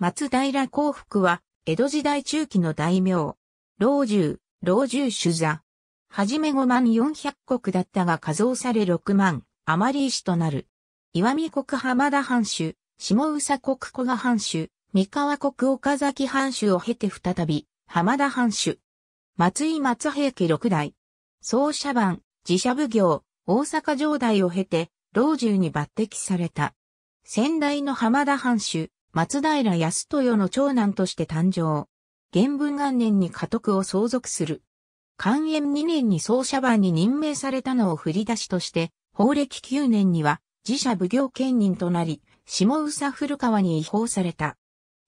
松平幸福は、江戸時代中期の大名。老中、老中主座。はじめ5万400国だったが加増され6万、余り石となる。岩見国浜田藩主、下宇佐国古賀藩主、三河国岡崎藩主を経て再び、浜田藩主。松井松平家六代。総社番、自社奉行、大阪城代を経て、老中に抜擢された。先代の浜田藩主、松平康豊の長男として誕生。元文元年に家督を相続する。寛延2年に総社番に任命されたのを振り出しとして、法暦9年には自社奉行兼任となり、下宇佐古川に違法された。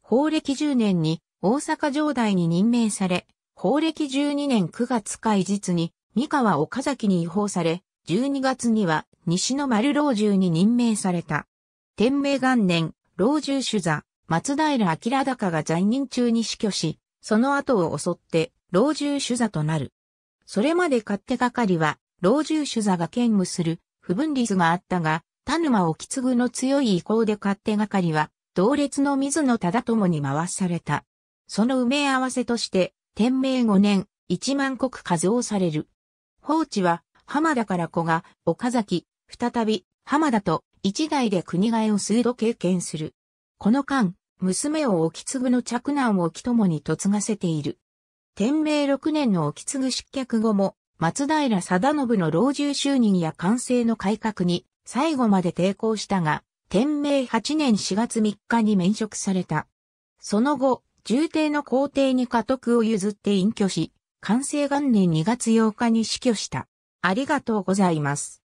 法暦10年に大阪城代に任命され、法暦12年9月開日に三河岡崎に違法され、12月には西の丸老中に任命された。天明元年、老中主座、松平明高が在任中に死去し、その後を襲って、老中主座となる。それまで勝手係は、老中主座が兼務する、不分立があったが、田沼を継ぐの強い意向で勝手係は、同列の水野忠友に回された。その埋め合わせとして、天明5年、1万国数をされる。放置は、浜田から子が、岡崎、再び、浜田と、一代で国替えを数度経験する。この間、娘をき継ぐの嫡男をともに嫁がせている。天明六年のき継ぐ失脚後も、松平貞信の老中就任や完成の改革に最後まで抵抗したが、天明八年四月三日に免職された。その後、重帝の皇帝に家督を譲って隠居し、完成元年2月8日に死去した。ありがとうございます。